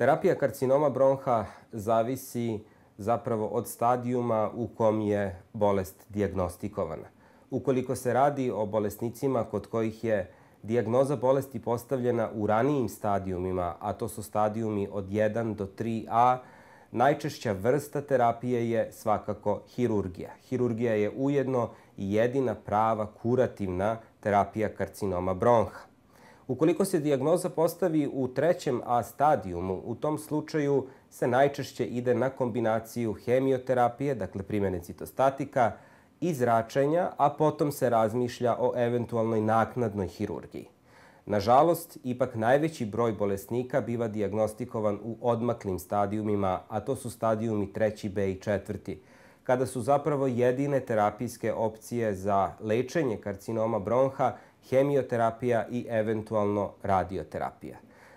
Terapija karcinoma bronha zavisi zapravo od stadijuma u kom je bolest diagnostikovana. Ukoliko se radi o bolesnicima kod kojih je dijagnoza bolesti postavljena u ranijim stadijumima, a to su stadijumi od 1 do 3a, najčešća vrsta terapije je svakako hirurgija. Hirurgija je ujedno i jedina prava kurativna terapija karcinoma bronha. Ukoliko se dijagnoza postavi u trećem A stadijumu, u tom slučaju se najčešće ide na kombinaciju hemioterapije, dakle primjene citostatika, i zračenja, a potom se razmišlja o eventualnoj naknadnoj hirurgiji. Nažalost, ipak najveći broj bolesnika biva diagnostikovan u odmaklim stadijumima, a to su stadijumi 3. B i 4 kada su zapravo jedine terapijske opcije za lečenje karcinoma bronha hemioterapija i eventualno radioterapija.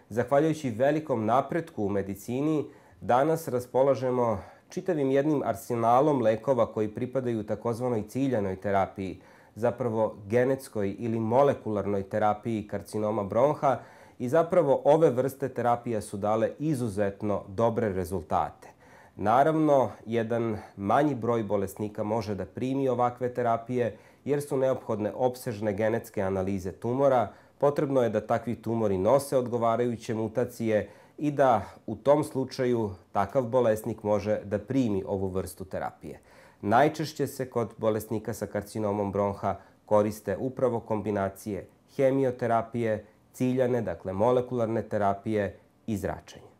Zahvaljujući velikom napretku u medicini, danas raspolažemo čitavim jednim arsenalom lekova koji pripadaju takozvanoj ciljanoj terapiji, zapravo genetskoj ili molekularnoj terapiji karcinoma bronha i zapravo ove vrste terapija su dale izuzetno dobre rezultate. Naravno, jedan manji broj bolesnika može da primi ovakve terapije jer su neophodne opsežne genetske analize tumora, potrebno je da takvi tumori nose odgovarajuće mutacije i da u tom slučaju takav bolesnik može da primi ovu vrstu terapije. Najčešće se kod bolesnika sa karcinomom bronha koriste upravo kombinacije hemioterapije, ciljane, dakle molekularne terapije i zračenja.